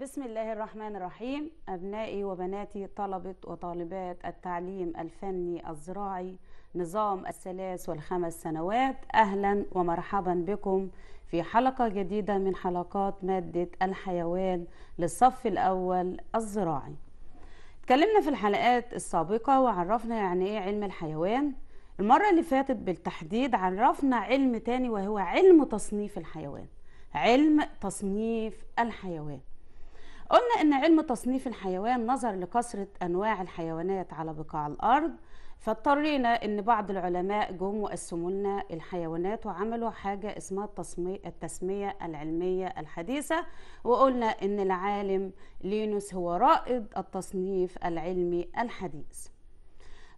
بسم الله الرحمن الرحيم أبنائي وبناتي طلبة وطالبات التعليم الفني الزراعي نظام الثلاث والخمس سنوات أهلا ومرحبا بكم في حلقة جديدة من حلقات مادة الحيوان للصف الأول الزراعي اتكلمنا في الحلقات السابقة وعرفنا يعني إيه علم الحيوان المرة اللي فاتت بالتحديد عرفنا علم تاني وهو علم تصنيف الحيوان علم تصنيف الحيوان قلنا ان علم تصنيف الحيوان نظر لكثره انواع الحيوانات على بقاع الارض فاضطرينا ان بعض العلماء جم وقسموا لنا الحيوانات وعملوا حاجه اسمها التسمية, التسميه العلميه الحديثه وقلنا ان العالم لينوس هو رائد التصنيف العلمي الحديث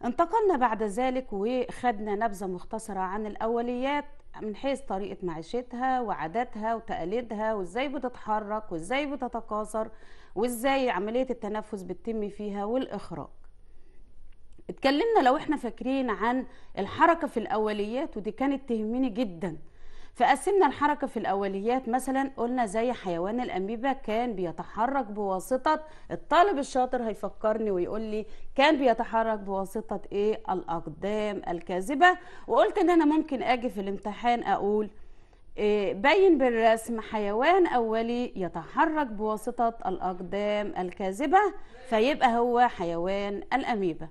انتقلنا بعد ذلك وخدنا نبذه مختصره عن الاوليات من حيث طريقة معيشتها وعاداتها وتقاليدها وازاي بتتحرك وازاي بتتكاثر وازاي عملية التنفس بتتم فيها والإخراج اتكلمنا لو احنا فاكرين عن الحركة في الأوليات ودي كانت تهمني جداً فقسمنا الحركة في الأوليات مثلا قلنا زي حيوان الأميبا كان بيتحرك بواسطة الطالب الشاطر هيفكرني ويقول لي كان بيتحرك بواسطة إيه الأقدام الكاذبة وقلت إن أنا ممكن أجي في الامتحان أقول إيه، بين بالرسم حيوان أولي يتحرك بواسطة الأقدام الكاذبة فيبقى هو حيوان الأميبا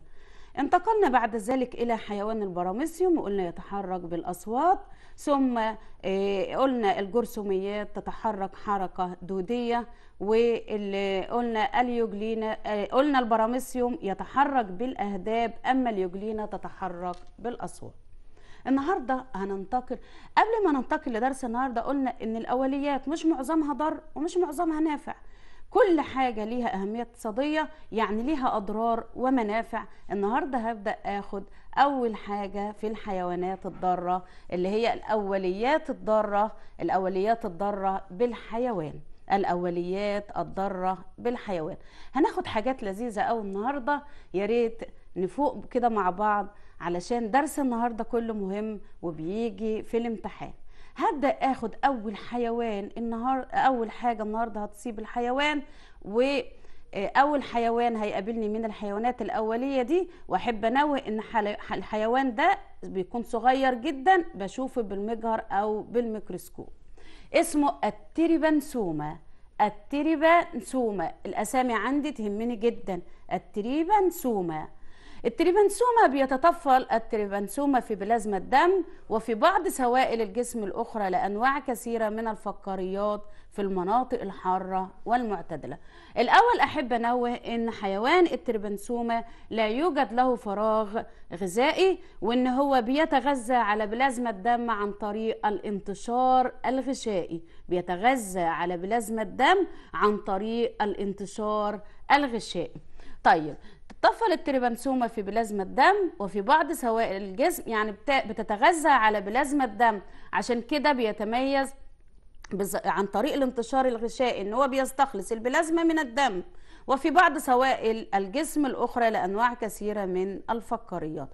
انتقلنا بعد ذلك إلى حيوان البراميسيوم وقلنا يتحرك بالأصوات ثم آه، قلنا الجرثوميات تتحرك حركة دودية وقلنا اليوجلينا آه، قلنا البراميسيوم يتحرك بالأهداب أما اليوجلينا تتحرك بالأصوات النهارده هننتقل قبل ما ننتقل لدرس النهارده قلنا ان الاوليات مش معظمها ضر ومش معظمها نافع كل حاجة ليها أهمية اقتصادية يعني ليها أضرار ومنافع النهاردة هبدأ أخد أول حاجة في الحيوانات الضارة اللي هي الأوليات الضارة الأوليات الضارة بالحيوان الأوليات الضارة بالحيوان هناخد حاجات لذيذة أو النهاردة يا ريت نفوق كده مع بعض علشان درس النهاردة كله مهم وبيجي في الامتحان هبدا اخد اول حيوان النهار اول حاجه النهارده هتصيب الحيوان و آه، اول حيوان هيقابلني من الحيوانات الاوليه دي واحب انوه ان الحيوان ده بيكون صغير جدا بشوفه بالمجهر او بالميكروسكوب اسمه التريبانسوما التريبانسوما الاسامي عندي تهمني جدا التريبانسوما التريبانسوما بيتطفل التريبانسوما في بلازما الدم وفي بعض سوائل الجسم الأخرى لأنواع كثيرة من الفقاريات في المناطق الحارة والمعتدلة الأول أحب أنوه أن حيوان التربنسومة لا يوجد له فراغ غذائي وأن هو بيتغذى على بلازما الدم عن طريق الانتشار الغشائي بيتغذى على بلازما الدم عن طريق الانتشار الغشائي طيب طفل التريبانسوما في بلازما الدم وفي بعض سوائل الجسم يعني بتتغذى على بلازما الدم عشان كده بيتميز عن طريق الانتشار الغشائي ان هو بيستخلص البلازما من الدم وفي بعض سوائل الجسم الاخرى لانواع كثيره من الفقاريات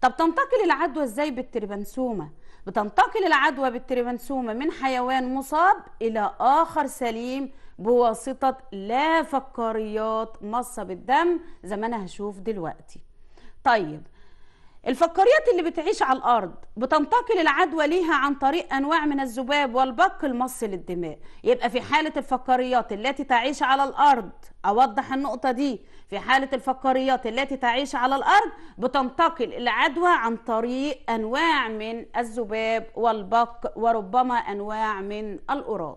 طب تنتقل العدوى ازاي بالتريبانسوما بتنتقل العدوى بالتريبانسوما من حيوان مصاب الى اخر سليم بواسطة لا فقاريات مصة بالدم زي ما أنا هشوف دلوقتي طيب الفقاريات اللي بتعيش على الأرض بتنتقل العدوى ليها عن طريق أنواع من الذباب والبق المص للدماء يبقى في حالة الفقاريات التي تعيش على الأرض أوضح النقطة دي في حالة الفقاريات التي تعيش على الأرض بتنتقل العدوى عن طريق أنواع من الذباب والبق وربما أنواع من الأوراد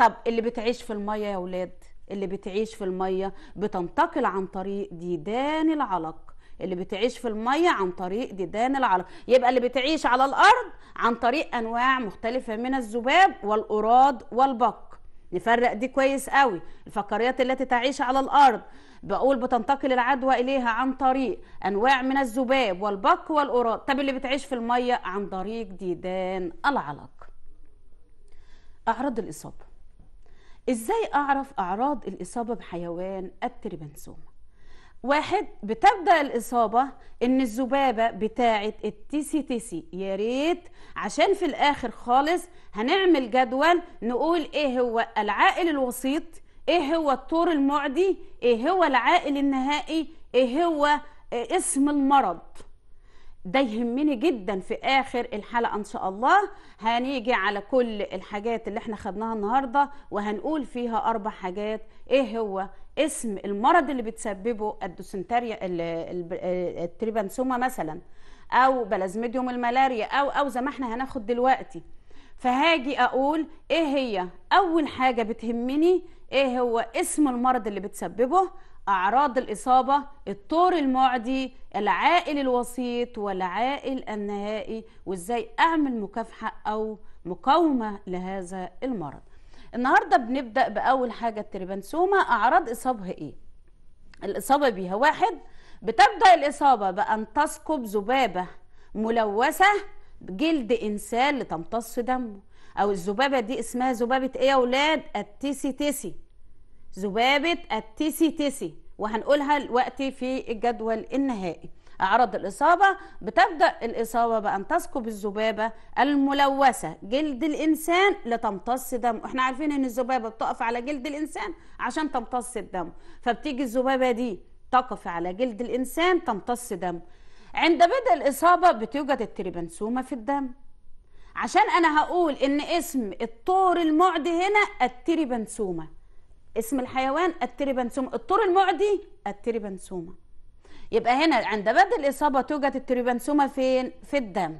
طب اللي بتعيش في الميه يا ولاد اللي بتعيش في الميه بتنتقل عن طريق ديدان العلق اللي بتعيش في الميه عن طريق ديدان العلق يبقى اللي بتعيش على الارض عن طريق انواع مختلفه من الذباب والقراد والبق نفرق دي كويس قوي الفقريات التي تعيش على الارض بقول بتنتقل العدوى اليها عن طريق انواع من الذباب والبق والقراد طب اللي بتعيش في الميه عن طريق ديدان العلق اعراض الاصابه ازاي اعرف اعراض الاصابه بحيوان التربنسوما واحد بتبدا الاصابه ان الذبابه بتاعه التيسي تيسي يا ريت عشان في الاخر خالص هنعمل جدول نقول ايه هو العائل الوسيط ايه هو الطور المعدي ايه هو العائل النهائي ايه هو آه، اسم المرض ده يهمني جدا في اخر الحلقه ان شاء الله هنيجي على كل الحاجات اللي احنا خدناها النهارده وهنقول فيها اربع حاجات ايه هو اسم المرض اللي بتسببه الدوسنتريا التريبانسوما مثلا او بلازميديوم الملاريا او او زي ما احنا هناخد دلوقتي فهاجي اقول ايه هي اول حاجه بتهمني ايه هو اسم المرض اللي بتسببه أعراض الإصابة الطور المعدي العائل الوسيط والعائل النهائي وإزاي أعمل مكافحة أو مقاومة لهذا المرض النهاردة بنبدأ بأول حاجة التريبانسوما أعراض إصابها إيه؟ الإصابة بيها واحد بتبدأ الإصابة بأن تسكب ذبابة ملوثة جلد إنسان لتمتص دمه أو الذبابة دي اسمها ذبابة إيه يا أولاد؟ التيسي تيسي ذبابه التيسي تيسي وهنقولها دلوقتي في الجدول النهائي أعراض الإصابة بتبدأ الإصابة بأن تسكب الذبابة الملوثة جلد الإنسان لتمتص دمه احنا عارفين أن الذبابة بتقف على جلد الإنسان عشان تمتص الدم فبتيجي الذبابة دي تقف على جلد الإنسان تمتص دم عند بدء الإصابة بتوجد التريبانسومة في الدم عشان أنا هقول إن اسم الطور المعدي هنا التريبانسومة اسم الحيوان التريبانسوما الطور المعدي التريبانسوما يبقى هنا عند بدء الإصابة توجد التريبانسوما فين؟ في الدم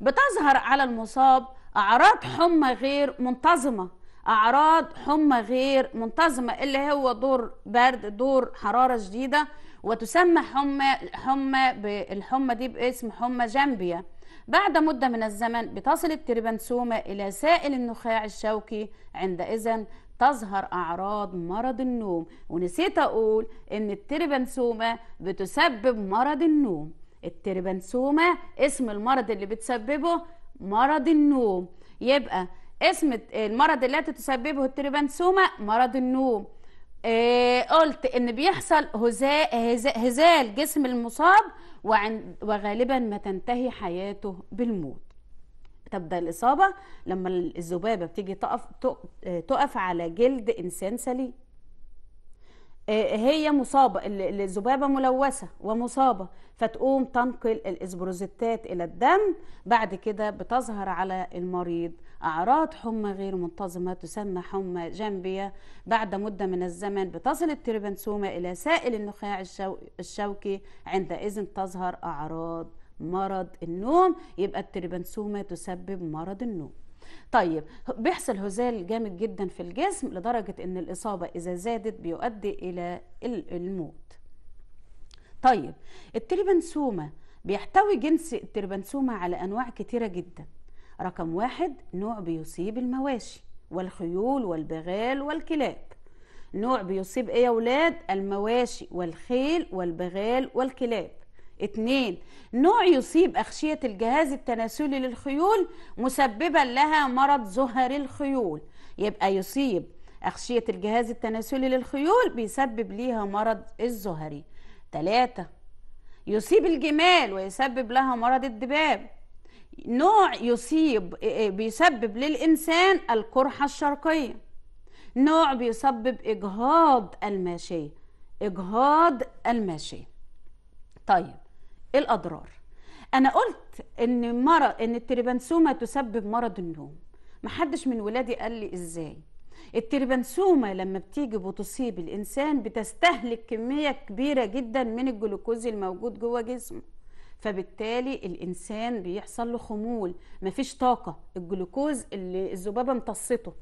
بتظهر على المصاب أعراض حمى غير منتظمة أعراض حمى غير منتظمة اللي هو دور برد دور حرارة شديدة وتسمى حمى حمى الحمى دي باسم حمى جامبيا بعد مدة من الزمن بتصل التريبانسوما إلى سائل النخاع الشوكي عندئذ تظهر أعراض مرض النوم ونسيت أقول إن التربانسوما بتسبب مرض النوم التربانسوما اسم المرض اللي بتسببه مرض النوم يبقى اسم المرض التي تسببه التربانسوما مرض النوم آه قلت ان بيحصل هزال جسم المصاب وغالبا ما تنتهي حياته بالموت تبدا الاصابه لما الذبابه بتيجي تقف تقف على جلد انسان سليم آه، هي مصابه الذبابه ملوثه ومصابه فتقوم تنقل الاسبروزيتات الى الدم بعد كده بتظهر على المريض اعراض حمى غير منتظمه تسمى حمى جنبيه بعد مده من الزمن بتصل التريبانسوما الى سائل النخاع الشوكي عندئذ تظهر اعراض مرض النوم يبقى التربنسومة تسبب مرض النوم طيب بيحصل هزال جامد جدا في الجسم لدرجة ان الاصابة اذا زادت بيؤدي الى الموت طيب التربنسومة بيحتوي جنس التربنسومة على انواع كتيرة جدا رقم واحد نوع بيصيب المواشي والخيول والبغال والكلاب نوع بيصيب ايه يا ولاد المواشي والخيل والبغال والكلاب اتنين نوع يصيب أخشية الجهاز التناسلي للخيول مسببا لها مرض زهر الخيول يبقى يصيب أخشية الجهاز التناسلي للخيول بيسبب ليها مرض الزهري تلاتة يصيب الجمال ويسبب لها مرض الدباب نوع يصيب آه، آه، بيسبب للإنسان القرحة الشرقية نوع بيسبب إجهاض الماشية إجهاض الماشية طيب الاضرار انا قلت ان مرض ان التريبانسوما تسبب مرض النوم محدش من ولادي قال لي ازاي التريبانسوما لما بتيجي وتصيب الانسان بتستهلك كميه كبيره جدا من الجلوكوز الموجود جوه جسمه فبالتالي الانسان بيحصل له خمول مفيش طاقه الجلوكوز اللي الذبابه امتصته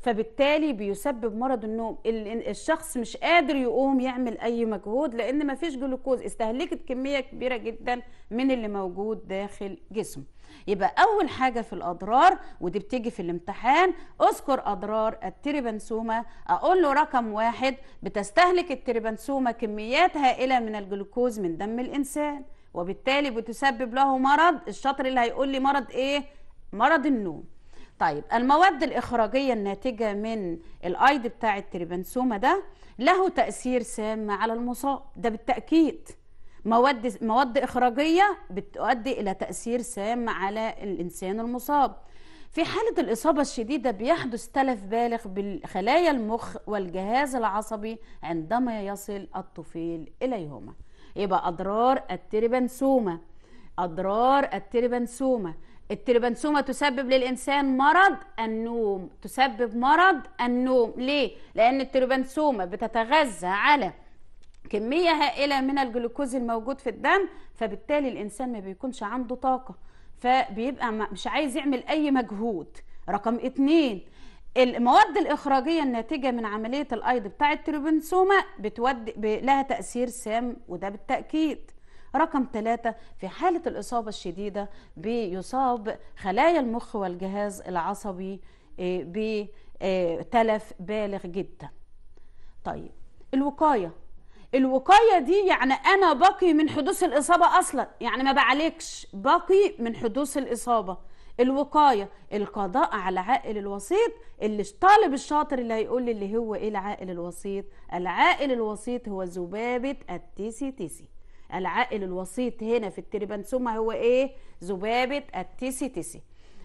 فبالتالي بيسبب مرض النوم الشخص مش قادر يقوم يعمل اي مجهود لان مفيش جلوكوز استهلكت كميه كبيره جدا من اللي موجود داخل جسمه يبقى اول حاجه في الاضرار ودي بتيجي في الامتحان اذكر اضرار التريبنسومه اقول له رقم واحد بتستهلك التريبنسومه كميات هائله من الجلوكوز من دم الانسان وبالتالي بتسبب له مرض الشاطر اللي هيقول لي مرض ايه مرض النوم طيب المواد الإخراجية الناتجة من الايد بتاع التريبانسوما ده له تأثير سام على المصاب ده بالتأكيد مواد مواد إخراجية بتؤدي إلى تأثير سام على الإنسان المصاب في حالة الإصابة الشديدة بيحدث تلف بالغ بالخلايا المخ والجهاز العصبي عندما يصل الطفيل إليهما يبقى أضرار التريبانسوما أضرار التريبانسوما التربنسومة تسبب للإنسان مرض النوم تسبب مرض النوم ليه؟ لأن التربنسومة بتتغذى على كمية هائلة من الجلوكوز الموجود في الدم فبالتالي الإنسان ما بيكونش عنده طاقة فبيبقى مش عايز يعمل أي مجهود رقم اتنين المواد الإخراجية الناتجة من عملية الأيض بتاع التربنسومة بتودي لها تأثير سام وده بالتأكيد رقم ثلاثة في حالة الإصابة الشديدة بيصاب خلايا المخ والجهاز العصبي آه، بتلف بالغ جدا طيب الوقاية الوقاية دي يعني أنا باقي من حدوث الإصابة أصلا يعني ما بعالجش باقي من حدوث الإصابة الوقاية القضاء على عائل الوسيط اللي الطالب الشاطر اللي هيقول لي اللي هو ايه العائل الوسيط العائل الوسيط هو ذبابة التيسي تيسي العائل الوسيط هنا في التريبانسوما هو ايه ذبابه التيسي تيسي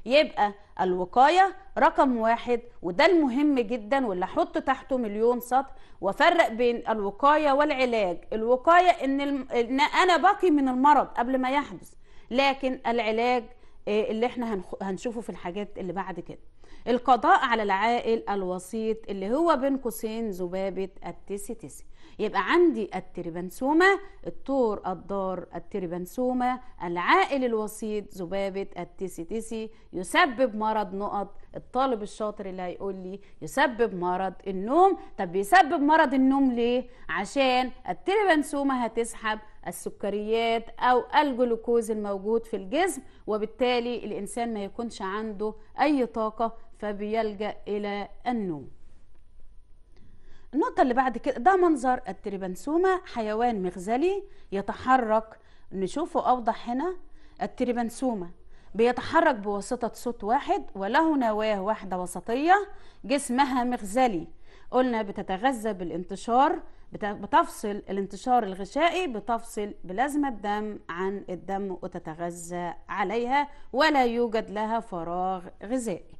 يبقى الوقاية رقم واحد وده المهم جدا واللي احط تحته مليون سطر وفرق بين الوقاية والعلاج الوقاية ان, الم... إن انا باقي من المرض قبل ما يحدث لكن العلاج آه، اللي احنا هنخ... هنشوفه في الحاجات اللي بعد كده القضاء على العائل الوسيط اللي هو بين قوسين ذبابة التيسي تيسي يبقى عندي التربنسوما الطور الضار التربنسوما العائل الوسيط ذبابة التيسي تيسي يسبب مرض نقط الطالب الشاطر اللي هيقول لي يسبب مرض النوم طب بيسبب مرض النوم ليه عشان التربنسوما هتسحب السكريات او الجلوكوز الموجود في الجسم وبالتالي الانسان ما يكونش عنده اي طاقه فبيلجا الى النوم النقطة اللي بعد كده ده منظر التريبانسوما حيوان مغزلي يتحرك نشوفه أوضح هنا التريبانسوما بيتحرك بواسطة صوت واحد وله نواة واحدة وسطية جسمها مغزلي قلنا بتتغذى بالانتشار بتفصل الانتشار الغشائي بتفصل بلازما الدم عن الدم وتتغذى عليها ولا يوجد لها فراغ غذائي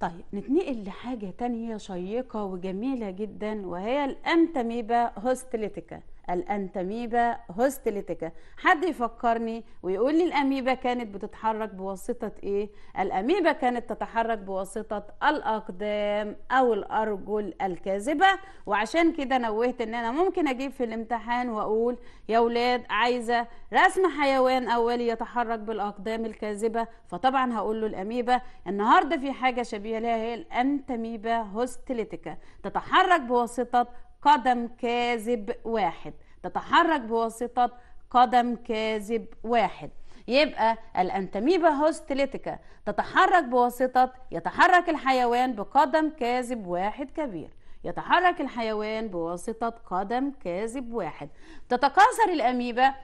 طيب نتنقل لحاجة تانية شيقة وجميلة جدا وهي الأنتميبا هوستليتيكا الانتميبا هوستيليتيكا حد يفكرني ويقول لي الاميبا كانت بتتحرك بواسطه ايه الاميبا كانت تتحرك بواسطه الاقدام او الارجل الكاذبه وعشان كده نوهت ان انا ممكن اجيب في الامتحان واقول يا اولاد عايزه رسم حيوان اولي يتحرك بالاقدام الكاذبه فطبعا هقول له الاميبا النهارده في حاجه شبيهه لها هي الانتميبا هوستيليتيكا تتحرك بواسطه قدم كاذب واحد تتحرك بواسطة قدم كاذب واحد يبقى الانتميبا هوستليتيكا تتحرك بواسطة يتحرك الحيوان بقدم كاذب واحد كبير يتحرك الحيوان بواسطة قدم كاذب واحد تتكاثر الأميبا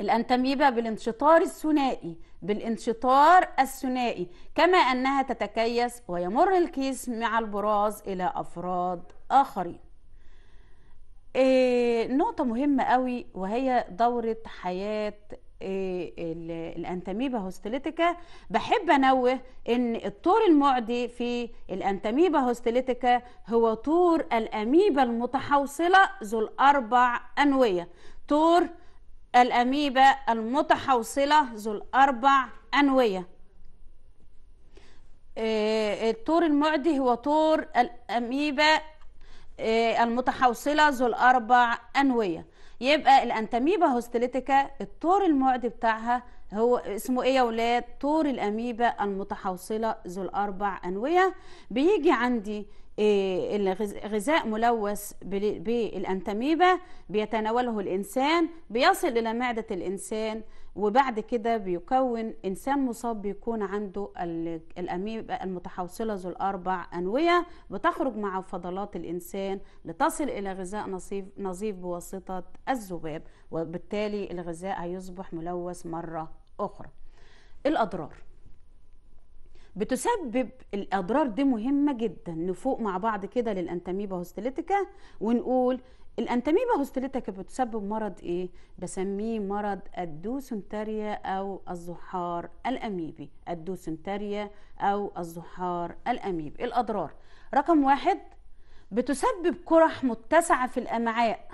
الأنتميبا بالانشطار الثنائي بالانشطار الثنائي كما أنها تتكيس ويمر الكيس مع البراز إلى أفراد آخرين آه، نقطة مهمة قوي وهي دورة حياة آه، الانتاميبا هوستيليتيكا بحب انوه ان الطور المعدي في الانتاميبا هوستيليتيكا هو طور الاميبا المتحوصله ذو الاربع انويه طور الاميبا المتحوصله ذو الاربع انويه آه، الطور المعدي هو طور الاميبا آه، المتحوصله ذو الاربع انويه يبقى الأنتميبا هوستيليتيكا الطور المعدي بتاعها هو اسمه ايه يا ولاد طور الاميبا المتحوصله ذو الاربع انويه بيجي عندي آه، غذاء ملوث بالأنتميبا بيتناوله الانسان بيصل الى معده الانسان وبعد كده بيكون انسان مصاب بيكون عنده الاميبا المتحوصله ذو الاربع انويه بتخرج مع فضلات الانسان لتصل الى غذاء نظيف نظيف بواسطه الذباب وبالتالي الغذاء هيصبح ملوث مره اخرى الاضرار بتسبب الاضرار دي مهمه جدا نفوق مع بعض كده للانتاميبا هوستيليتيكا ونقول الانتاميبا هوستليتا بتسبب مرض ايه بسميه مرض الدوسنتريا او الزحار الاميبي الدوسنتريا او الزحار الاميبي الاضرار رقم واحد بتسبب قرح متسعه في الامعاء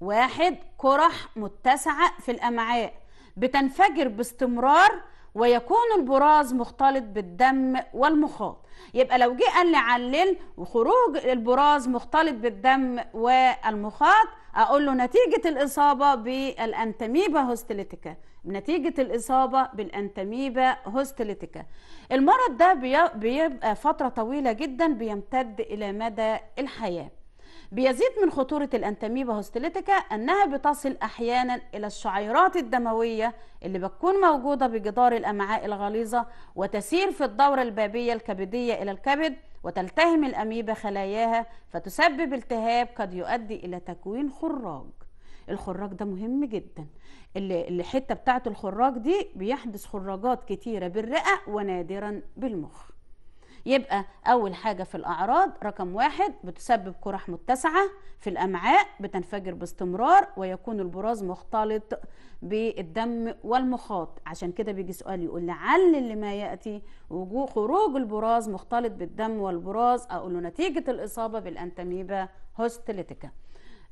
واحد قرح متسعه في الامعاء بتنفجر باستمرار ويكون البراز مختلط بالدم والمخاط يبقى لو جه قال لي علل وخروج البراز مختلط بالدم والمخاط اقول له نتيجه الاصابه بالانتميبا هوستليتيكا نتيجه الاصابه بالانتميبا هوستليتيكا المرض ده بيبقى فتره طويله جدا بيمتد الى مدى الحياه بيزيد من خطورة الأنتاميبا هوستيليتيكا أنها بتصل أحيانا إلى الشعيرات الدموية اللي بتكون موجودة بجدار الأمعاء الغليظة وتسير في الدورة البابية الكبدية إلى الكبد وتلتهم الأميبا خلاياها فتسبب التهاب قد يؤدي إلى تكوين خراج الخراج ده مهم جدا الحته بتاعت الخراج دي بيحدث خراجات كتيره بالرئه ونادرا بالمخ يبقى أول حاجة في الأعراض رقم واحد بتسبب قرح متسعة في الأمعاء بتنفجر باستمرار ويكون البراز مختلط بالدم والمخاط عشان كده بيجي سؤال يقول لعل لما يأتي وجوه خروج البراز مختلط بالدم والبراز أقول له نتيجة الإصابة بالأنتميبا هوستليتيكا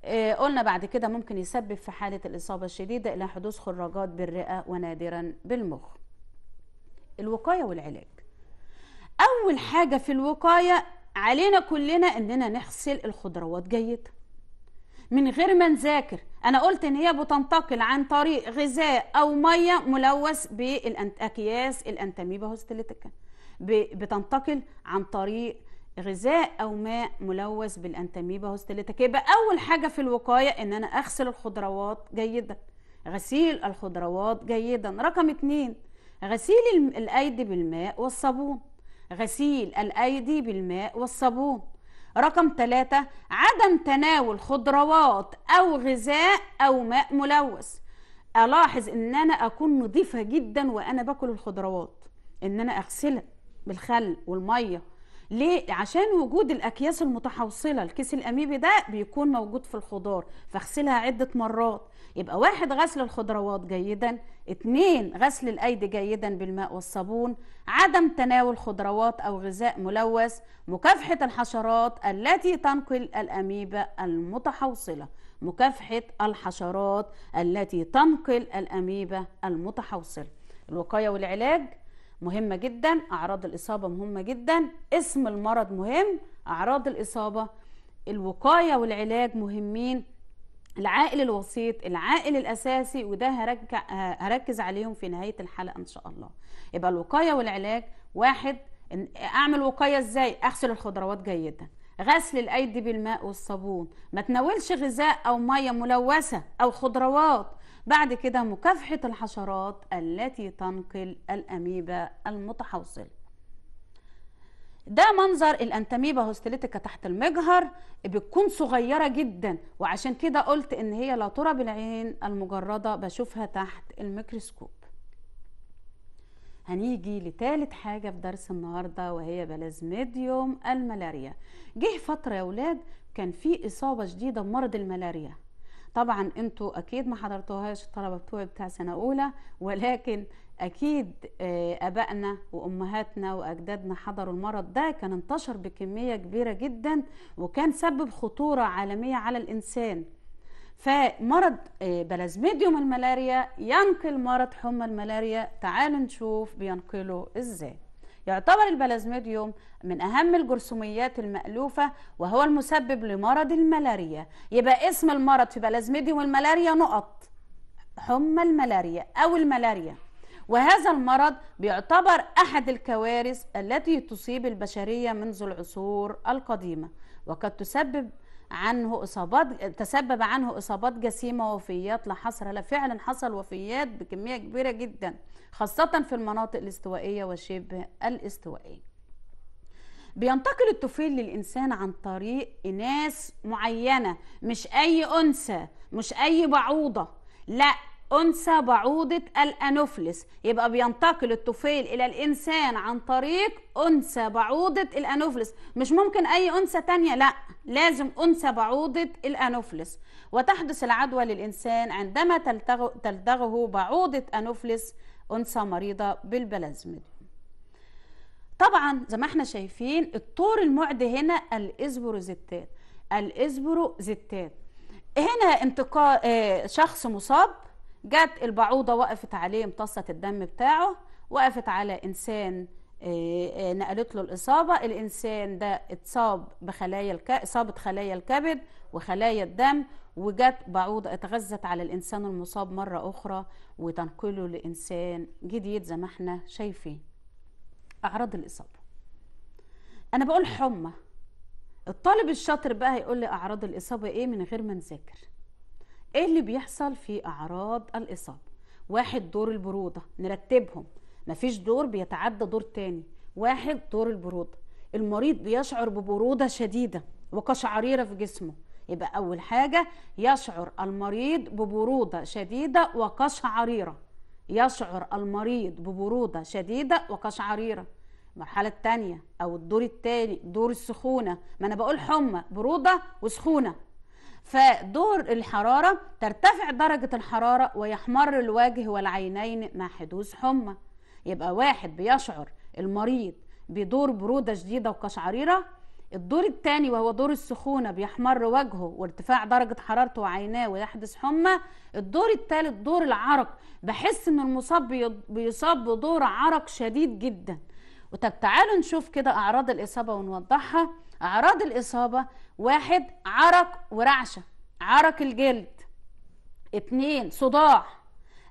آه، قلنا بعد كده ممكن يسبب في حالة الإصابة الشديدة إلى حدوث خراجات بالرئة ونادرا بالمخ الوقاية والعلاج اول حاجه في الوقايه علينا كلنا اننا نغسل الخضروات جيد من غير ما نذاكر انا قلت ان هي بتنتقل عن طريق غذاء او ميه ملوث بالاكياس الانتاميبا هوستيليتيكا بتنتقل عن طريق غذاء او ماء ملوث بالانتاميبا هوستيليتيكا يبقى اول حاجه في الوقايه ان انا اغسل الخضروات جيدا غسيل الخضروات جيدا رقم اتنين غسيل الايدي بالماء والصابون غسيل الأيدي بالماء والصابون رقم ثلاثة عدم تناول خضروات أو غذاء أو ماء ملوث ألاحظ إن أنا أكون نظيفة جدا وأنا باكل الخضروات إن أنا أغسلها بالخل والمية ليه؟ عشان وجود الأكياس المتحوصلة الكيس الأميبي ده بيكون موجود في الخضار فاغسلها عدة مرات يبقى واحد غسل الخضروات جيدا اتنين غسل الأيدي جيدا بالماء والصابون عدم تناول خضروات أو غذاء ملوث مكافحة الحشرات التي تنقل الأميبا المتحوصلة مكافحة الحشرات التي تنقل الأميبا المتحوصلة الوقاية والعلاج مهمة جدا أعراض الإصابة مهمة جدا اسم المرض مهم أعراض الإصابة الوقاية والعلاج مهمين العائل الوسيط العائل الاساسي وده هرجع آه، هركز عليهم في نهايه الحلقه ان شاء الله يبقى الوقايه والعلاج واحد اعمل وقايه ازاي اغسل الخضروات جيدا غسل الايدي بالماء والصابون ما تناولش غذاء او ميه ملوثه او خضروات بعد كده مكافحه الحشرات التي تنقل الاميبا المتحوصله ده منظر الانتاميبا هوستيليتيكا تحت المجهر بتكون صغيره جدا وعشان كده قلت ان هي لا ترى بالعين المجرده بشوفها تحت الميكروسكوب هنيجي لتالت حاجة في درس النهاردة وهي بلازميديوم الملاريا جه فترة يا ولاد كان في إصابة شديدة بمرض الملاريا طبعا انتوا اكيد ما حضرتوهاش الطلبة بتوعي بتاع سنة اولى ولكن اكيد آه، ابائنا وامهاتنا واجدادنا حضروا المرض ده كان انتشر بكميه كبيره جدا وكان سبب خطوره عالميه على الانسان فمرض آه، بلازميديوم الملاريا ينقل مرض حمى الملاريا تعالوا نشوف بينقله ازاي يعتبر البلازميديوم من أهم الجرثوميات المألوفة وهو المسبب لمرض الملاريا يبقى اسم المرض في بلازميديوم الملاريا نقط حمى الملاريا أو الملاريا وهذا المرض بيعتبر أحد الكوارث التي تصيب البشرية منذ العصور القديمة وقد تسبب عنه اصابات تسبب عنه اصابات جسيمه ووفيات لا حصر لها فعلا حصل وفيات بكميه كبيره جدا خاصه في المناطق الاستوائيه وشبه الاستوائيه بينتقل الطفيل للانسان عن طريق اناث معينه مش اي انثى مش اي بعوضه لا أنثى بعوضة الأنوفلس يبقى بينتقل الطفيل إلى الإنسان عن طريق أنثى بعوضة الأنوفلس مش ممكن أي أنثى تانية لا لازم أنثى بعوضة الأنوفلس وتحدث العدوى للإنسان عندما تلدغه بعوضة أنوفلس أنثى مريضة بالبلازميد طبعا زي ما احنا شايفين الطور المعدي هنا الإزبروزيتات الإزبروزيتات هنا انتقال آه، شخص مصاب جت البعوضه وقفت عليه امتصت الدم بتاعه وقفت على انسان آه، آه، نقلت له الاصابه الانسان ده اتصاب بخلايا الك... اصابه خلايا الكبد وخلايا الدم وجت بعوضه اتغذت على الانسان المصاب مره اخرى وتنقله لانسان جديد زي ما احنا شايفين اعراض الاصابه انا بقول حمى الطالب الشاطر بقى هيقول لي اعراض الاصابه ايه من غير ما نذاكر ايه اللي بيحصل في اعراض الاصابه واحد دور البروده نرتبهم مفيش دور بيتعدى دور تاني واحد دور البروده المريض بيشعر ببروده شديده وقشعريره في جسمه يبقى اول حاجه يشعر المريض ببروده شديده وقشعريره يشعر المريض ببروده شديده وقشعريره المرحله الثانيه او الدور الثاني دور السخونه ما انا بقول حمى بروده وسخونه فدور الحرارة ترتفع درجة الحرارة ويحمر الوجه والعينين مع حدوث حمى يبقى واحد بيشعر المريض بدور برودة شديدة وقشعريرة الدور الثاني وهو دور السخونة بيحمر وجهه وارتفاع درجة حرارته وعيناه ويحدث حمى الدور الثالث دور العرق بحس ان المصاب بيصاب بدور عرق شديد جدا وطب تعالوا نشوف كده اعراض الاصابة ونوضحها اعراض الاصابة واحد عرق ورعشة عرق الجلد اتنين صداع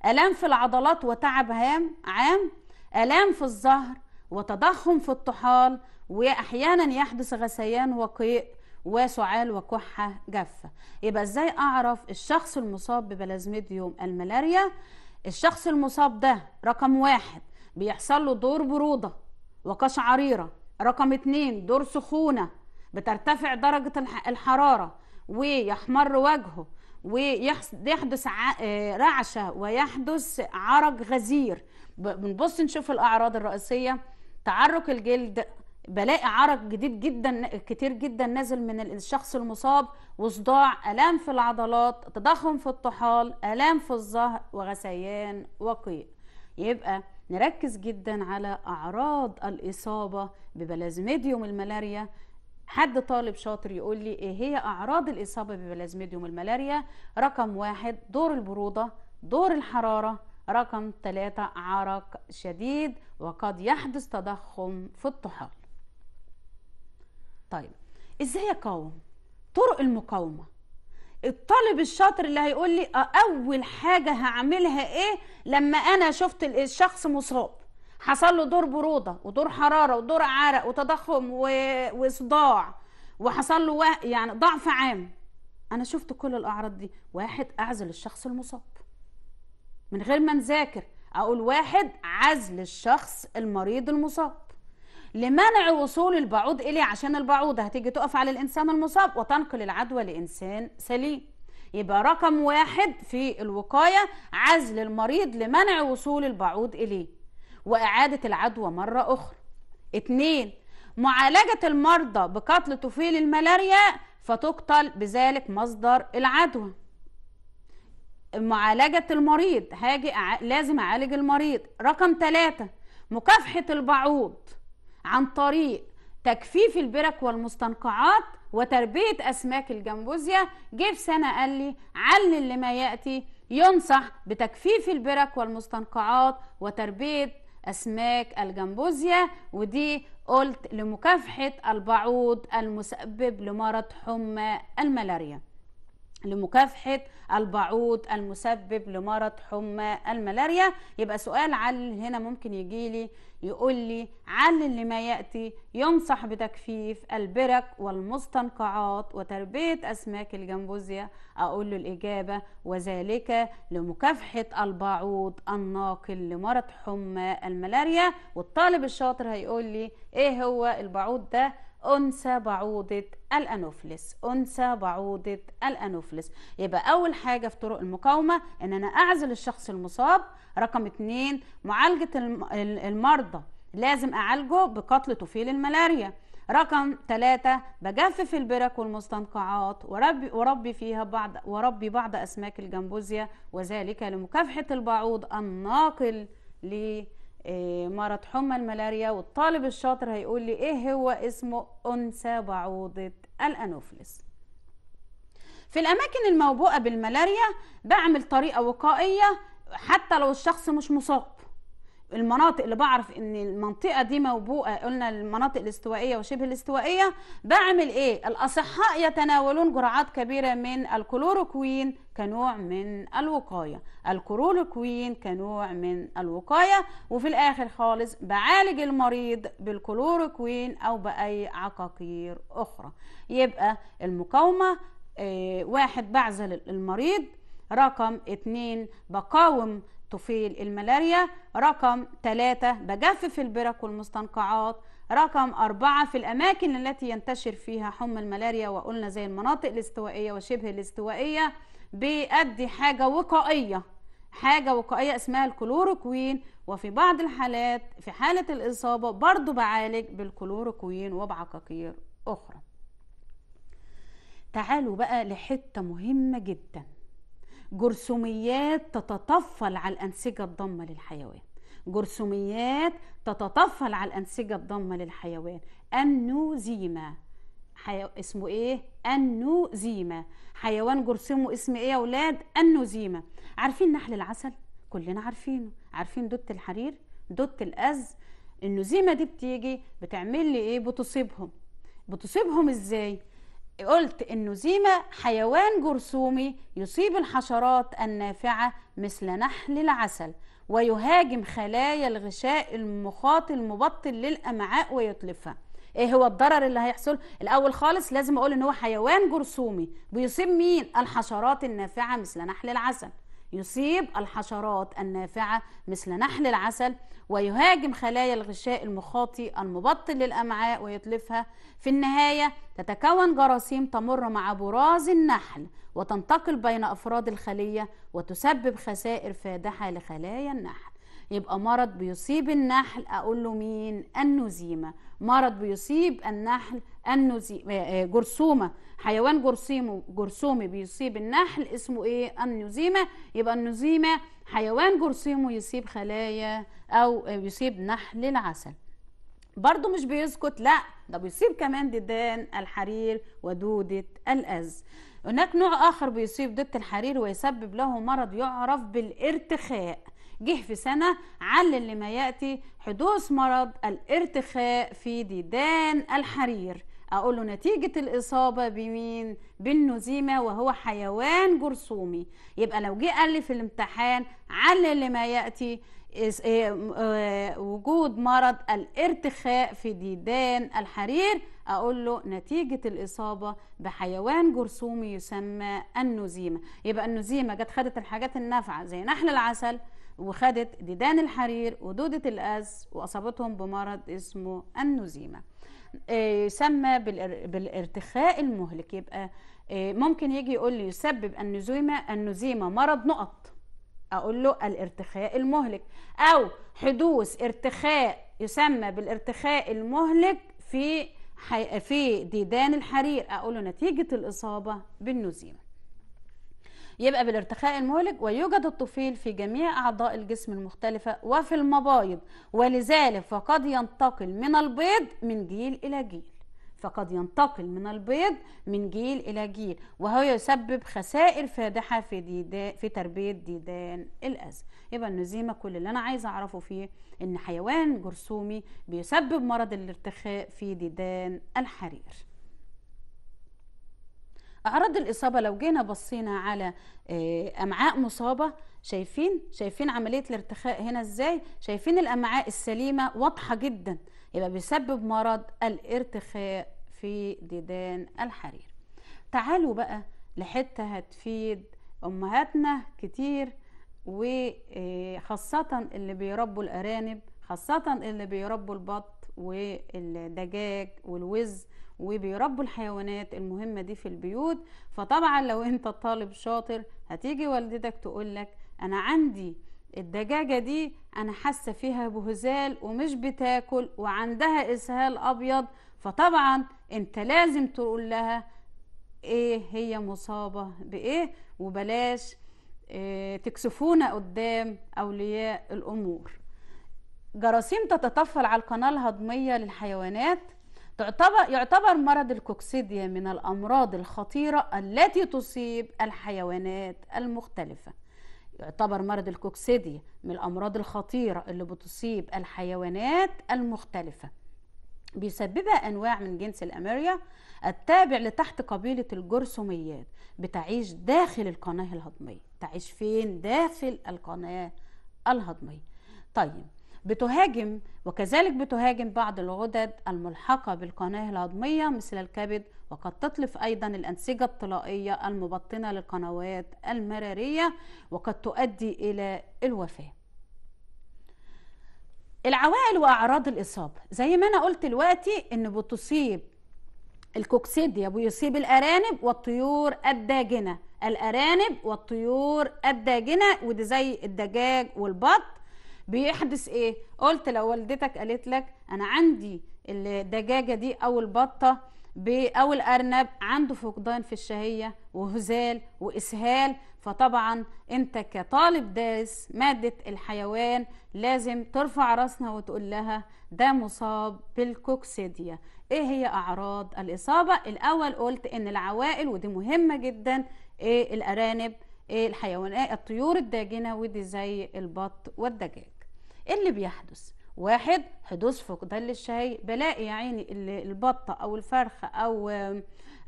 آلام في العضلات وتعب هام عام آلام في الظهر وتضخم في الطحال وأحيانا يحدث غثيان وقيء وسعال وكحة جافة يبقى ازاي أعرف الشخص المصاب ببلازميديوم الملاريا الشخص المصاب ده رقم واحد بيحصل له دور برودة وقشعريرة رقم اتنين دور سخونة بترتفع درجة الحرارة ويحمر وجهه ويحدث آه، رعشة ويحدث عرق غزير بنبص نشوف الأعراض الرئيسية تعرق الجلد بلاقي عرق جديد جدا كتير جدا نازل من الشخص المصاب وصداع الام في العضلات تضخم في الطحال الام في الظهر وغثيان وقيء يبقى نركز جدا على اعراض الاصابه ببلازميديوم الملاريا حد طالب شاطر يقول لي ايه هي اعراض الاصابه ببلازميديوم الملاريا رقم واحد دور البروده دور الحراره رقم ثلاثة عرق شديد وقد يحدث تضخم في الطحال طيب ازاي اقاوم طرق المقاومه الطالب الشاطر اللي هيقول لي اول حاجه هعملها ايه لما انا شفت الشخص مصاب حصل له دور بروده ودور حراره ودور عرق وتضخم و... وصداع وحصل له و... يعني ضعف عام انا شفت كل الاعراض دي واحد اعزل الشخص المصاب من غير ما نذاكر اقول واحد عزل الشخص المريض المصاب لمنع وصول البعوض اليه عشان البعوضه هتيجي تقف على الانسان المصاب وتنقل العدوى لانسان سليم يبقى رقم واحد في الوقايه عزل المريض لمنع وصول البعوض اليه وإعادة العدوى مرة أخرى اتنين معالجة المرضى بقتل طفيل الملاريا فتقتل بذلك مصدر العدوى معالجة المريض هاجي لازم أعالج المريض رقم ثلاثة مكافحة البعوض عن طريق تجفيف البرك والمستنقعات وتربية أسماك الجمبوزيا جيف سنة قال لي علل لما يأتي ينصح بتجفيف البرك والمستنقعات وتربية أسماك الجمبوزيا ودي قلت لمكافحة البعوض المسبب لمرض حمى الملاريا لمكافحة البعوض المسبب لمرض حمى الملاريا يبقى سؤال على هنا ممكن يجي لي يقول لي علل لما يأتي ينصح بتجفيف البرك والمستنقعات وتربية أسماك الجمبوزيا أقول له الإجابة وذلك لمكافحة البعوض الناقل لمرض حمى الملاريا والطالب الشاطر هيقول لي إيه هو البعوض ده أنثى بعوضة الأنوفلس أنثى بعوضة الأنوفلس يبقى أول حاجة في طرق المقاومة إن أنا أعزل الشخص المصاب رقم اتنين معالجة المرضى لازم أعالجه بقتل طفيل الملاريا رقم ثلاثة بجفف البرك والمستنقعات وربي, وربي فيها بعض وربي بعض أسماك الجمبوزيا وذلك لمكافحة البعوض الناقل للمرض إيه، مرض حمى الملاريا والطالب الشاطر هيقول لي ايه هو اسمه انثى بعوضه الانوفلس في الاماكن الموبوءه بالملاريا بعمل طريقه وقائيه حتى لو الشخص مش مصاب المناطق اللي بعرف ان المنطقه دي موبوءه قلنا المناطق الاستوائيه وشبه الاستوائيه بعمل ايه الاصحاء يتناولون جرعات كبيره من الكلوروكوين كنوع من الوقايه الكلوروكوين كنوع من الوقايه وفي الاخر خالص بعالج المريض بالكلوروكوين او باي عقاقير اخرى يبقى المقاومه آه، واحد بعزل المريض رقم اتنين بقاوم طفيل الملاريا رقم 3 بجفف البرك والمستنقعات رقم أربعة في الأماكن التي ينتشر فيها حمى الملاريا وقلنا زي المناطق الاستوائية وشبه الاستوائية بيأدي حاجة وقائية حاجة وقائية اسمها الكلوروكوين وفي بعض الحالات في حالة الإصابة برضو بعالج بالكلوروكوين وبعقاقير أخرى تعالوا بقى لحتة مهمة جداً جرثوميات تتطفل على الأنسجة الضامة للحيوان جرثوميات تتطفل على الأنسجة الضامة للحيوان انوزيما حيو... اسمه ايه انوزيما حيوان جرثومه اسم ايه يا اولاد انوزيما عارفين نحل العسل كلنا عارفينه عارفين دوت الحرير دوت الأز النوزيما دي بتيجي بتعمل لي ايه بتصيبهم بتصيبهم ازاي قلت انه زيما حيوان جرثومي يصيب الحشرات النافعة مثل نحل العسل ويهاجم خلايا الغشاء المخاط المبطن للامعاء ويتلفها ايه هو الضرر اللي هيحصل الاول خالص لازم اقول ان هو حيوان جرثومي بيصيب مين الحشرات النافعه مثل نحل العسل يصيب الحشرات النافعه مثل نحل العسل ويهاجم خلايا الغشاء المخاطي المبطن للأمعاء ويتلفها في النهاية تتكون جراثيم تمر مع براز النحل وتنتقل بين أفراد الخلية وتسبب خسائر فادحة لخلايا النحل يبقى مرض بيصيب النحل أقول له مين النزيمة مرض بيصيب النحل انه آه، آه، جرثومه حيوان جرثومه جرثومه بيصيب النحل اسمه ايه النزيمه يبقى النزيمه حيوان جرثومه يصيب خلايا او آه، يصيب نحل العسل برضه مش بيسكت لا ده بيصيب كمان ديدان الحرير ودودة الأز هناك نوع آخر بيصيب دودة الحرير ويسبب له مرض يعرف بالارتخاء جه في سنة علل لما يأتي حدوث مرض الارتخاء في ديدان الحرير اقول له نتيجه الاصابه بمين بالنزيمه وهو حيوان جرثومي يبقى لو جه قال لي في الامتحان على ما ياتي إيه، آه، وجود مرض الارتخاء في ديدان الحرير اقول له نتيجه الاصابه بحيوان جرثومي يسمى النزيمه يبقى النزيمه جت خدت الحاجات النافعه زي نحل العسل وخدت ديدان الحرير ودوده الاز واصابتهم بمرض اسمه النزيمه آه، يسمى بالارتخاء المهلك يبقى آه، ممكن يجي يقول لي يسبب النزيمه النزيمه مرض نقط اقول له الارتخاء المهلك او حدوث ارتخاء يسمى بالارتخاء المهلك في في ديدان الحرير اقول له نتيجه الاصابه بالنزيمه يبقى بالارتخاء المهلك ويوجد الطفيل في جميع أعضاء الجسم المختلفة وفي المبايض ولذلك فقد ينتقل من البيض من جيل إلى جيل فقد ينتقل من البيض من جيل إلى جيل وهو يسبب خسائر فادحة في, ديدان في تربية ديدان الأذى يبقى النزيمة كل اللي أنا عايزة أعرفه فيه إن حيوان جرثومي بيسبب مرض الارتخاء في ديدان الحرير اعراض الاصابه لو جينا بصينا على آه، امعاء مصابه شايفين شايفين عمليه الارتخاء هنا ازاي شايفين الامعاء السليمه واضحه جدا يبقى بيسبب مرض الارتخاء في ديدان الحرير تعالوا بقى لحته هتفيد امهاتنا كتير وخاصه آه، اللي بيربوا الارانب خاصه اللي بيربوا البط والدجاج والوز وبيربوا الحيوانات المهمة دي في البيوت فطبعا لو انت طالب شاطر هتيجي والدتك تقولك انا عندي الدجاجة دي انا حاسة فيها بهزال ومش بتاكل وعندها اسهال ابيض فطبعا انت لازم تقول لها ايه هي مصابة بايه وبلاش آه، تكسفونا قدام اولياء الامور جراثيم تتطفل على القناة الهضمية للحيوانات تعتبر يعتبر مرض الكوكسيديا من الأمراض الخطيرة التي تصيب الحيوانات المختلفة يعتبر مرض الكوكسيديا من الأمراض الخطيرة اللي بتصيب الحيوانات المختلفة بيسببها أنواع من جنس الأميريا التابع لتحت قبيلة الجرثوميات بتعيش داخل القناة الهضمية تعيش فين داخل القناة الهضمية طيب بتهاجم وكذلك بتهاجم بعض الغدد الملحقة بالقناة الهضمية مثل الكبد وقد تتلف أيضا الأنسجة الطلائية المبطنة للقنوات المرارية وقد تؤدي إلى الوفاة العوائل وأعراض الإصابة زي ما أنا قلت دلوقتي إن بتصيب الكوكسيديا بيصيب الأرانب والطيور الداجنة الأرانب والطيور الداجنة ودي زي الدجاج والبط بيحدث ايه قلت لو والدتك قالت لك انا عندي الدجاجه دي او البطه او الارنب عنده فقدان في الشهيه وهزال واسهال فطبعا انت كطالب دارس ماده الحيوان لازم ترفع راسنا وتقول لها ده مصاب بالكوكسيديا ايه هي اعراض الاصابه الاول قلت ان العوائل ودي مهمه جدا إيه الارانب إيه الحيوانات إيه الطيور الداجنه ودي زي البط والدجاج اللي بيحدث واحد حدوث فقدان للشهية بلاقي يا عيني البطة أو الفرخة أو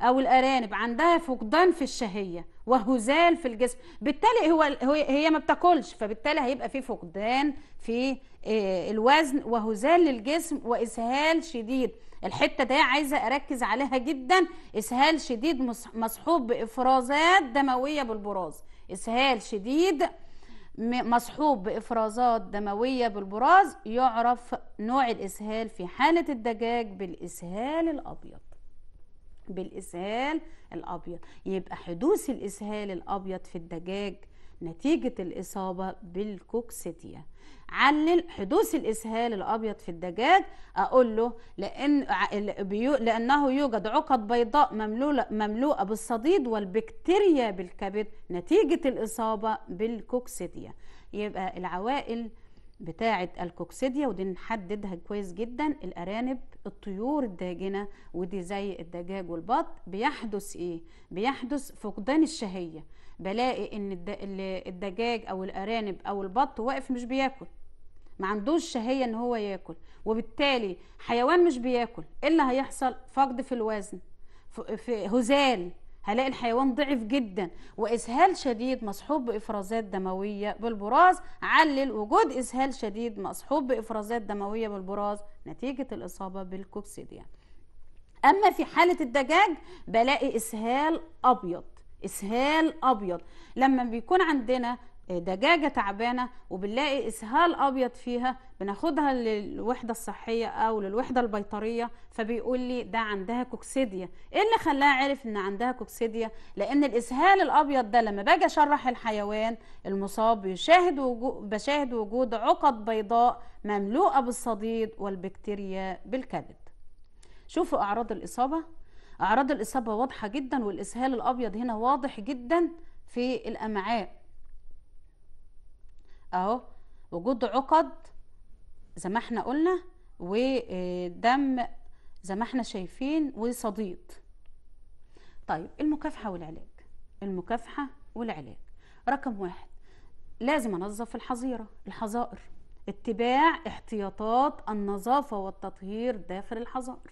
أو الأرانب عندها فقدان في الشهية وهزال في الجسم بالتالي هو هي ما بتاكلش فبالتالي هيبقى في فقدان في آه، الوزن وهزال للجسم وإسهال شديد الحتة دي عايزة أركز عليها جدا إسهال شديد مصحوب بإفرازات دموية بالبراز إسهال شديد مصحوب بإفرازات دموية بالبراز يعرف نوع الإسهال في حالة الدجاج بالإسهال الأبيض بالإسهال الأبيض يبقى حدوث الإسهال الأبيض في الدجاج نتيجة الإصابة بالكوكسيديا علل حدوث الاسهال الابيض في الدجاج اقول له لان لانه يوجد عقد بيضاء مملوءه مملوءه بالصديد والبكتيريا بالكبد نتيجه الاصابه بالكوكسيديا يبقى العوائل بتاعه الكوكسيديا ودي نحددها كويس جدا الارانب الطيور الداجنه ودي زي الدجاج والبط بيحدث ايه بيحدث فقدان الشهيه بلاقي ان الدجاج او الارانب او البط واقف مش بياكل ما عندوش شهيه ان هو ياكل وبالتالي حيوان مش بياكل ايه اللي هيحصل فقد في الوزن في هزال هلاقي الحيوان ضعف جدا واسهال شديد مصحوب بافرازات دمويه بالبراز علل وجود اسهال شديد مصحوب بافرازات دمويه بالبراز نتيجه الاصابه بالكوكسيديا اما في حاله الدجاج بلاقي اسهال ابيض اسهال ابيض لما بيكون عندنا آه، دجاجه تعبانه وبنلاقي اسهال ابيض فيها بناخدها للوحده الصحيه او للوحده البيطريه فبيقول لي ده عندها كوكسيديا ايه اللي خلاها عرف ان عندها كوكسيديا لان الاسهال الابيض ده لما باجي اشرح الحيوان المصاب بيشاهد وجود بشاهد وجود عقد بيضاء مملوءه بالصديد والبكتيريا بالكبد شوفوا اعراض الاصابه اعراض الاصابه واضحه جدا والاسهال الابيض هنا واضح جدا في الامعاء اهو وجود عقد زي ما احنا قلنا ودم زي ما احنا شايفين وصديد طيب المكافحة والعلاج المكافحة والعلاج رقم واحد لازم انظف الحظيرة الحظائر اتباع احتياطات النظافة والتطهير داخل الحظائر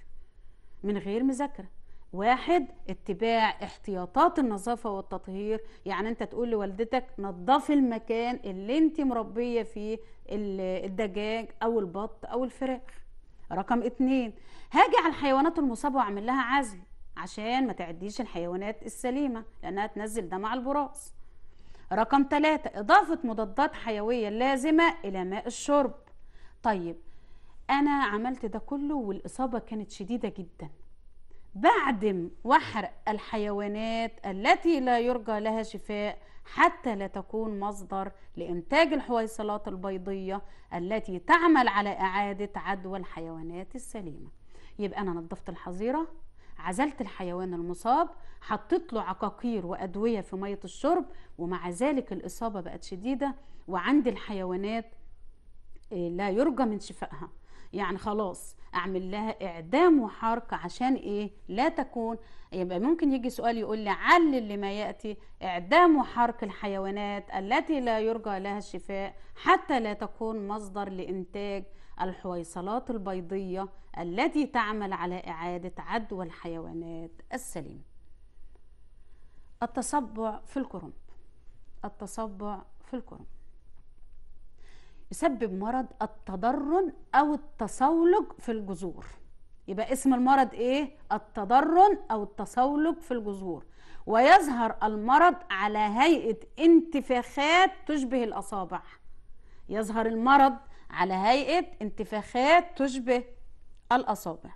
من غير مذاكرة واحد اتباع احتياطات النظافة والتطهير يعني انت تقول لوالدتك نظفي المكان اللي انت مربية فيه الدجاج او البط او الفراخ رقم اتنين هاجي على الحيوانات المصابة واعمل لها عزل عشان ما تعديش الحيوانات السليمة لانها تنزل دم على البراز رقم ثلاثة اضافة مضادات حيوية لازمة الى ماء الشرب طيب انا عملت ده كله والاصابة كانت شديدة جداً بعدم وحرق الحيوانات التي لا يرجى لها شفاء حتى لا تكون مصدر لإنتاج الحويصلات البيضية التي تعمل على إعادة عدوى الحيوانات السليمة يبقى أنا نظفت الحظيرة عزلت الحيوان المصاب حطيت له عقاقير وأدوية في مية الشرب ومع ذلك الإصابة بقت شديدة وعند الحيوانات آه، لا يرجى من شفائها يعني خلاص اعمل لها اعدام وحرق عشان ايه لا تكون يبقى ممكن يجي سؤال يقول لي علل لما ياتي اعدام وحرق الحيوانات التي لا يرجى لها الشفاء حتى لا تكون مصدر لانتاج الحويصلات البيضيه التي تعمل على اعاده عدوى الحيوانات السليمه التصبع في الكرنب التصبع في الكرنب يسبب مرض التضرن او التصولج في الجذور يبقى اسم المرض ايه التضرن او التصولج في الجذور ويظهر المرض على هيئه انتفاخات تشبه الاصابع يظهر المرض على هيئه انتفاخات تشبه الاصابع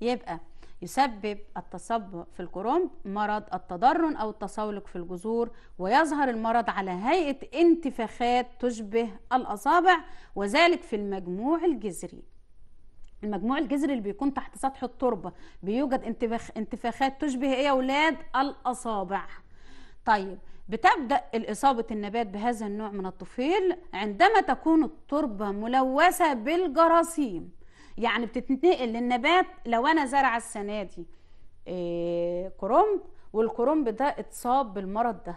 يبقى يسبب التصب في الكرومب مرض التضرن أو التسولق في الجذور ويظهر المرض على هيئة انتفاخات تشبه الأصابع وذلك في المجموع الجذري المجموع الجذري اللي بيكون تحت سطح التربة بيوجد انتفاخ انتفاخات تشبه ايه يا ولاد الأصابع طيب بتبدأ الإصابة النبات بهذا النوع من الطفيل عندما تكون التربة ملوثة بالجراثيم يعني بتتنقل للنبات لو انا زارعه السنه دي آه، كرنب والكرنب ده اتصاب بالمرض ده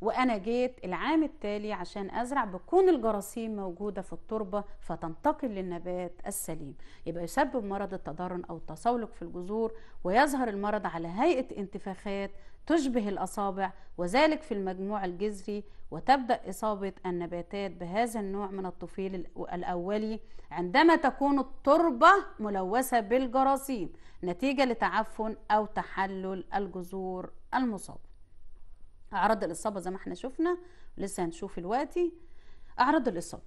وانا جيت العام التالي عشان ازرع بكون الجراثيم موجوده في التربه فتنتقل للنبات السليم يبقى يسبب مرض التضرن او التسولق في الجذور ويظهر المرض على هيئه انتفاخات تشبه الاصابع وذلك في المجموع الجذري وتبدا اصابه النباتات بهذا النوع من الطفيل الاولي عندما تكون التربه ملوثه بالجراثيم نتيجه لتعفن او تحلل الجذور المصابه أعراض الإصابة زي ما احنا شفنا لسه هنشوف دلوقتي أعراض الإصابة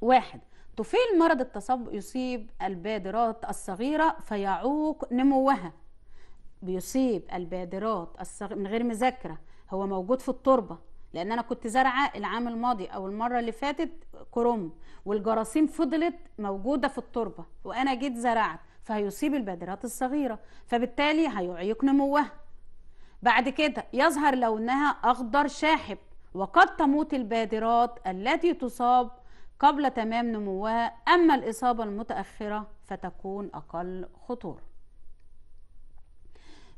واحد طفيل مرض التصب يصيب البادرات الصغيرة فيعوق نموها بيصيب البادرات الصغيرة من غير مذاكرة هو موجود في التربة لأن أنا كنت زرعه العام الماضي أو المرة اللي فاتت كروم والجراثيم فضلت موجودة في التربة وأنا جيت زرعت فهيصيب البادرات الصغيرة فبالتالي هيعيق نموها بعد كده يظهر لونها أخضر شاحب وقد تموت البادرات التي تصاب قبل تمام نموها أما الإصابة المتأخرة فتكون أقل خطورة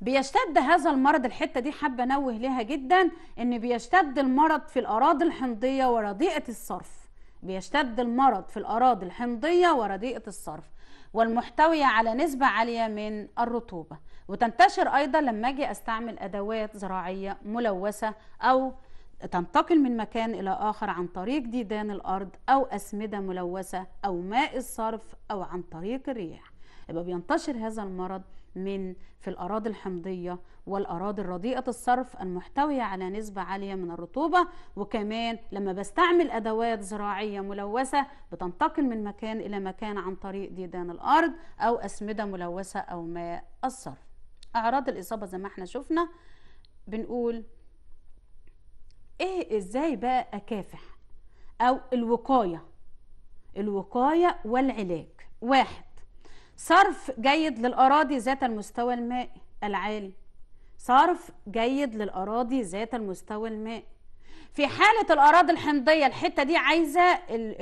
بيشتد هذا المرض الحته دي حابه انوه لها جدا ان بيشتد المرض في الاراضي الحمضيه ورديئه الصرف بيشتد المرض في الاراضي الحمضيه ورديئه الصرف والمحتويه على نسبه عاليه من الرطوبه وتنتشر ايضا لما اجي استعمل ادوات زراعيه ملوثه او تنتقل من مكان الى اخر عن طريق ديدان الارض او اسمده ملوثه او ماء الصرف او عن طريق الرياح يبقى بينتشر هذا المرض من في الأراضي الحمضية والأراضي الرديئة الصرف المحتوية على نسبة عالية من الرطوبة وكمان لما بستعمل أدوات زراعية ملوثة بتنتقل من مكان إلى مكان عن طريق ديدان الأرض أو أسمدة ملوثة أو ماء الصرف اعراض الاصابه زي ما احنا شفنا بنقول ايه ازاي بقى اكافح او الوقايه الوقايه والعلاج واحد صرف جيد للاراضي ذات المستوى المائي العالي صرف جيد للاراضي ذات المستوى المائي في حاله الاراضي الحمضيه الحته دي عايزه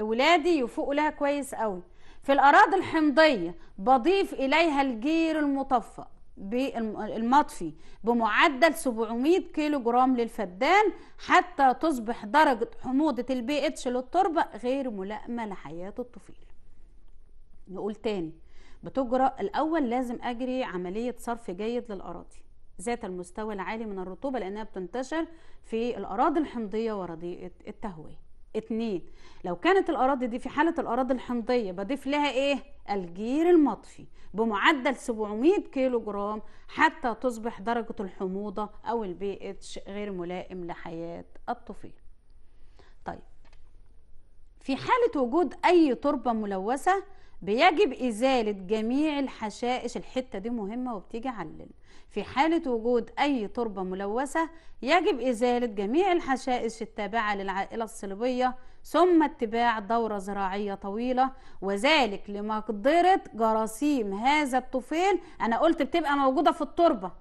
اولادي يفوقوا لها كويس قوي في الاراضي الحمضيه بضيف اليها الجير المطفئ بالمطفي بمعدل 700 كيلو جرام للفدان حتى تصبح درجة حموضة البي اتش للتربة غير ملائمة لحياة الطفيل نقول تاني بتجرى الأول لازم أجري عملية صرف جيد للأراضي ذات المستوى العالي من الرطوبة لأنها بتنتشر في الأراضي الحمضية ورديئة التهوية اتنين لو كانت الأراضي دي في حالة الأراضي الحمضية بضيف لها إيه؟ الجير المطفي بمعدل 700 كيلو جرام حتى تصبح درجة الحموضة أو البي اتش غير ملائم لحياة الطفيل طيب في حالة وجود أي تربة ملوثة بيجب إزالة جميع الحشائش الحتة دي مهمة وبتيجي علل في حالة وجود أي تربة ملوثة يجب إزالة جميع الحشائش التابعة للعائلة الصليبية ثم اتباع دورة زراعية طويلة وذلك لمقدرة جراثيم هذا الطفيل أنا قلت بتبقى موجودة في التربة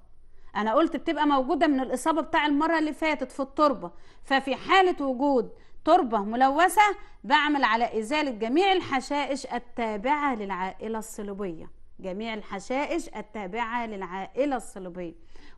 انا قلت بتبقى موجوده من الاصابه بتاع المره اللي فاتت في التربه ففي حاله وجود تربة ملوثة بعمل على إزالة جميع الحشائش التابعة للعائلة الصليبية جميع الحشائش التابعة للعائلة الصليبية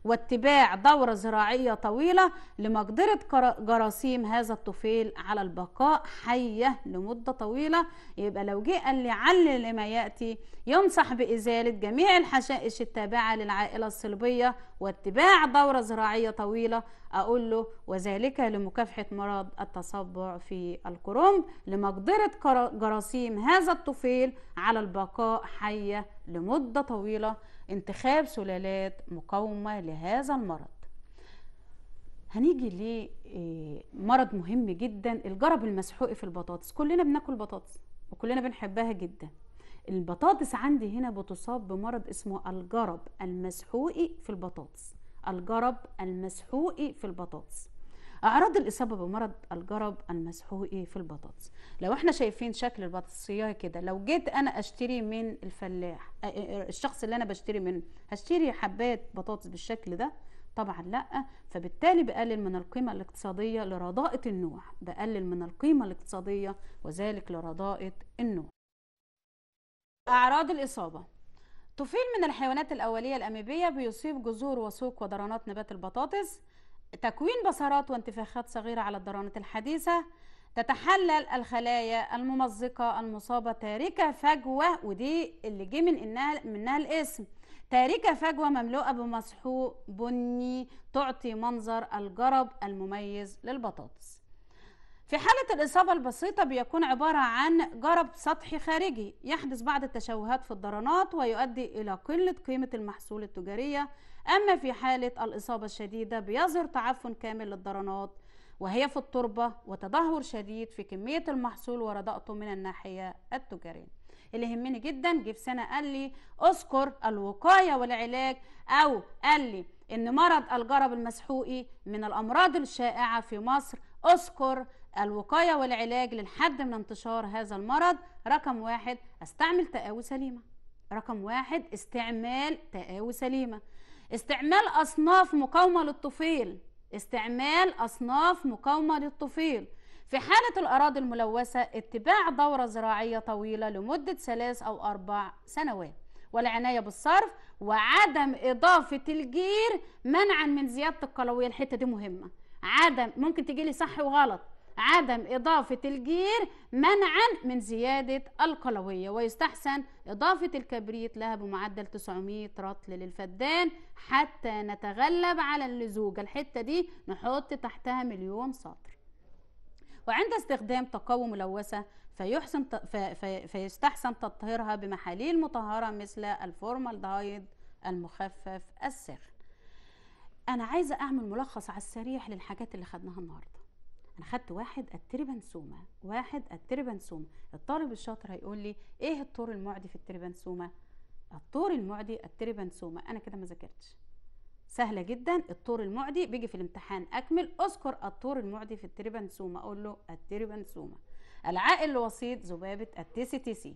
واتباع دورة زراعية طويلة لمقدرة جراثيم هذا الطفيل على البقاء حية لمدة طويلة يبقى لو جه قال لي علل لما يأتي ينصح بإزالة جميع الحشائش التابعة للعائلة الصلبية واتباع دورة زراعية طويلة أقول له وذلك لمكافحة مرض التصبع في الكرومب لمقدرة جراثيم هذا الطفيل على البقاء حية لمدة طويلة انتخاب سلالات مقاومة لهذا المرض هنيجي لمرض آه، مهم جدا الجرب المسحوقي في البطاطس كلنا بناكل بطاطس وكلنا بنحبها جدا البطاطس عندي هنا بتصاب بمرض اسمه الجرب المسحوقي في البطاطس الجرب المسحوق في البطاطس اعراض الاصابه بمرض الجرب المسحوقي في البطاطس لو احنا شايفين شكل البطاطسيه كده لو جيت انا اشتري من الفلاح الشخص اللي انا بشتري منه هشتري حبات بطاطس بالشكل ده طبعا لا فبالتالي بقلل من القيمة الاقتصادية لرضاءة النوع بقلل من القيمة الاقتصادية وذلك لرضاءة النوع أعراض الإصابة طفيل من الحيوانات الأولية الأميبية بيصيب جذور وسوق ودرانات نبات البطاطس تكوين بصرات وانتفاخات صغيرة على الدرانة الحديثة تتحلل الخلايا الممزقة المصابة تاركة فجوة ودي اللي جه من إنها منها الاسم تاركة فجوة مملوءة بمسحوق بني تعطي منظر الجرب المميز للبطاطس في حالة الإصابة البسيطة بيكون عبارة عن جرب سطحي خارجي يحدث بعض التشوهات في الدرانات ويؤدي إلى قلة قيمة المحصول التجارية أما في حالة الإصابة الشديدة بيظهر تعفن كامل للضرنات وهي في التربة وتدهور شديد في كمية المحصول ورداءته من الناحية التجارية اللي يهمني جدا جه في سنه قال لي اذكر الوقايه والعلاج او قال لي ان مرض الجرب المسحوقي من الامراض الشائعه في مصر اذكر الوقايه والعلاج للحد من انتشار هذا المرض رقم واحد استعمل تقاوي سليمه رقم واحد استعمال تقاوي سليمه استعمال أصناف مقاومة للطفيل استعمال أصناف مقاومة للطفيل في حالة الأراضي الملوثة اتباع دورة زراعية طويلة لمدة ثلاث أو أربع سنوات والعناية بالصرف وعدم إضافة الجير منعا من زيادة القلوية الحتة دي مهمة عدم ممكن تجيلي صح وغلط عدم إضافة الجير منعا من زيادة القلوية ويستحسن إضافة الكبريت لها بمعدل 900 رطل للفدان حتى نتغلب على اللزوجة الحتة دي نحط تحتها مليون سطر وعند استخدام تقوى ملوثة فيحسن فيستحسن تطهيرها بمحاليل مطهرة مثل الفورمالدهايد المخفف السخن أنا عايزة أعمل ملخص على السريع للحاجات اللي خدناها النهاردة انا خدت واحد التربنسومه واحد التربنسومه الطالب الشاطر هيقول لي ايه الطور المعدي في التربنسومه الطور المعدي التربنسومه انا كده ما ذاكرتش سهله جدا الطور المعدي بيجي في الامتحان اكمل اذكر الطور المعدي في التربنسومه اقول له التربنسومه العائل الوسيط ذبابه التي سي تي سي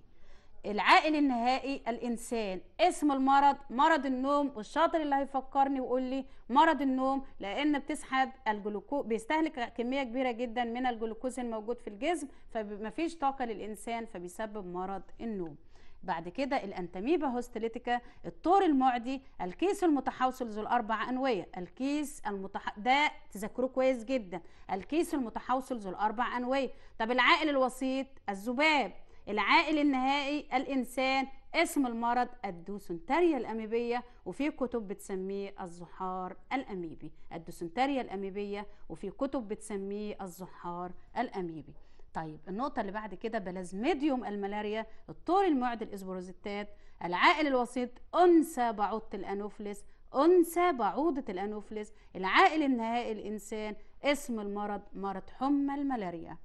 العائل النهائي الانسان اسم المرض مرض النوم والشاطر اللي هيفكرني ويقول لي مرض النوم لان بتسحب الجلوكوز بيستهلك كميه كبيره جدا من الجلوكوز الموجود في الجسم فمفيش طاقه للانسان فبيسبب مرض النوم بعد كده الانتاميبا هوستليتيكا الطور المعدي الكيس المتحوصل ذو الاربع انويه الكيس المتح... ده تذاكروه كويس جدا الكيس المتحوصل ذو الاربع انويه طب العائل الوسيط الذباب العائل النهائي الإنسان اسم المرض الدوسنتريا الأميبية وفي كتب بتسميه الزحار الأميبي الدوسنتريا الأميبية وفي كتب بتسميه الزحار الأميبي طيب النقطة اللي بعد كده بلازميديوم الملاريا الطور المعد الإسبروزيتات العائل الوسيط أنثى بعوضة الأنوفلس أنثى بعوضة الأنوفلس العائل النهائي الإنسان اسم المرض مرض حمى الملاريا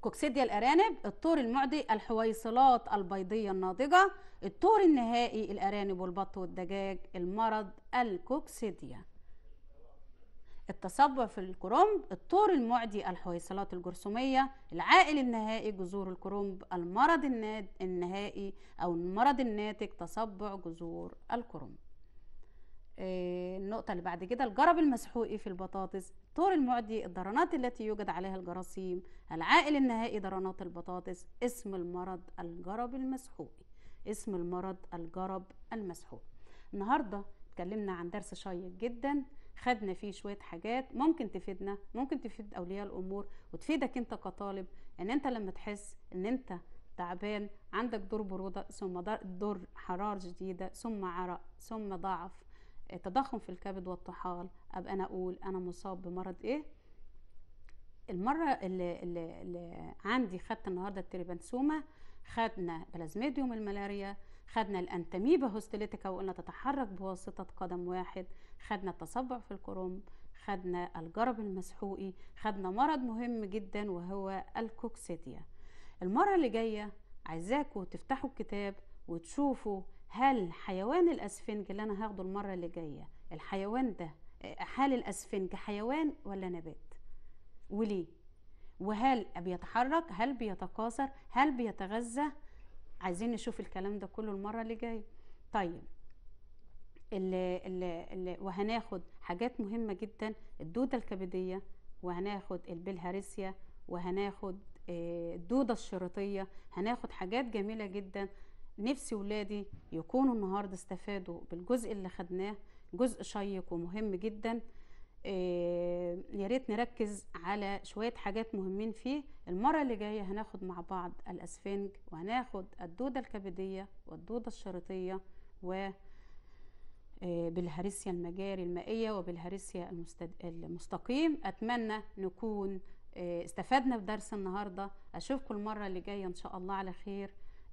كوكسيديا الارانب الطور المعدي الحويصلات البيضيه الناضجه الطور النهائي الارانب والبط والدجاج المرض الكوكسيديا التصبع في الكرنب الطور المعدي الحويصلات الجرثوميه العائل النهائي جذور الكرنب المرض النهائي او المرض الناتج تصبع جذور الكرنب آه، النقطة اللي بعد كده الجرب المسحوقي في البطاطس الطور المعدي الدرانات التي يوجد عليها الجراثيم العائل النهائي درانات البطاطس اسم المرض الجرب المسحوقي اسم المرض الجرب المسحوق النهاردة اتكلمنا عن درس شيق جدا خدنا فيه شوية حاجات ممكن تفيدنا ممكن تفيد أولياء الأمور وتفيدك أنت كطالب أن أنت لما تحس أن أنت تعبان عندك دور برودة ثم دور حرارة جديدة ثم عرق ثم ضعف تضخم في الكبد والطحال ابقى انا اقول انا مصاب بمرض ايه المره اللي, اللي, عندي خدت النهارده التريبانسوما خدنا بلازميديوم الملاريا خدنا الانتميبا هوستيليتيكا وقلنا تتحرك بواسطه قدم واحد خدنا التصبع في الكروم خدنا الجرب المسحوقي خدنا مرض مهم جدا وهو الكوكسيديا المره اللي جايه عايزاكم تفتحوا الكتاب وتشوفوا هل حيوان الاسفنج اللي انا هاخده المره اللي جايه الحيوان ده هل الاسفنج حيوان ولا نبات وليه وهل بيتحرك هل بيتكاثر هل بيتغذى عايزين نشوف الكلام ده كله المره اللي جايه طيب اللي اللي اللي وهناخد حاجات مهمه جدا الدوده الكبديه وهناخد البلهارسيا وهناخد آه، الدوده الشريطيه هناخد حاجات جميله جدا نفسي ولادي يكونوا النهارده استفادوا بالجزء اللي خدناه جزء شيق ومهم جدا آه، يا ريت نركز على شويه حاجات مهمين فيه المره اللي جايه هناخد مع بعض الاسفنج وهناخد الدوده الكبديه والدوده الشريطيه و آه، بالهرسيا المجاري المائيه وبالهرسيا المستد... المستقيم اتمنى نكون آه، استفدنا بدرس النهارده اشوفكم المره اللي جايه ان شاء الله على خير